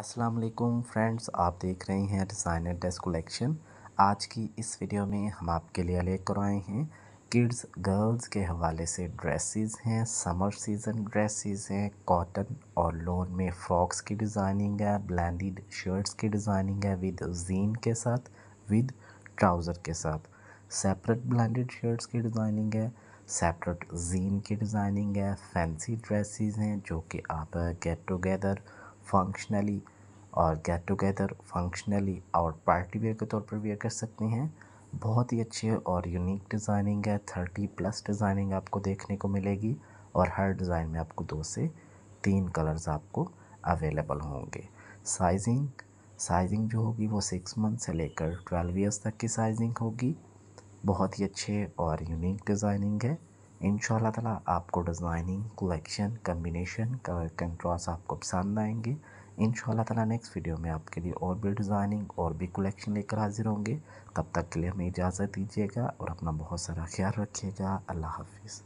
अस्सलाम वालेकुम फ्रेंड्स आप देख रहे हैं डिज़ाइनर ड्रेस कलेक्शन आज की इस वीडियो में हम आपके लिए लेकर आए हैं किड्स गर्ल्स के हवाले से ड्रेसेस हैं समर सीज़न ड्रेसेस हैं कॉटन और लोन में फ्रॉक्स की डिज़ाइनिंग है ब्लैंडेड शर्ट्स की डिज़ाइनिंग है विद जीन के साथ विद ट्राउज़र के साथ सेपरेट ब्लैंडेड शर्ट्स की डिज़ाइनिंग है सेपरेट जीन की डिज़ाइनिंग है फैंसी ड्रेसेस हैं जो कि आप गेट टुगेदर फंक्शनली और गेट टुगेदर फंक्शनली और पार्टी वेयर के तौर पर वेयर कर सकते हैं बहुत ही अच्छे और यूनिक डिज़ाइनिंग है थर्टी प्लस डिज़ाइनिंग आपको देखने को मिलेगी और हर डिज़ाइन में आपको दो से तीन कलर्स आपको अवेलेबल होंगे साइजिंग साइजिंग जो होगी वो सिक्स मंथ से लेकर ट्वेल्व ईयर्स तक की साइजिंग होगी बहुत ही अच्छे और यूनिक डिज़ाइनिंग है इन तला आपको designing collection combination colour contrast आपको पसंद आएंगे इन तला नेक्स्ट वीडियो में आपके लिए और भी डिज़ाइनिंग और भी कलेक्शन लेकर हाजिर होंगे तब तक के लिए हमें इजाज़त दीजिएगा और अपना बहुत सारा ख्याल रखिएगा अल्लाह हाफिज़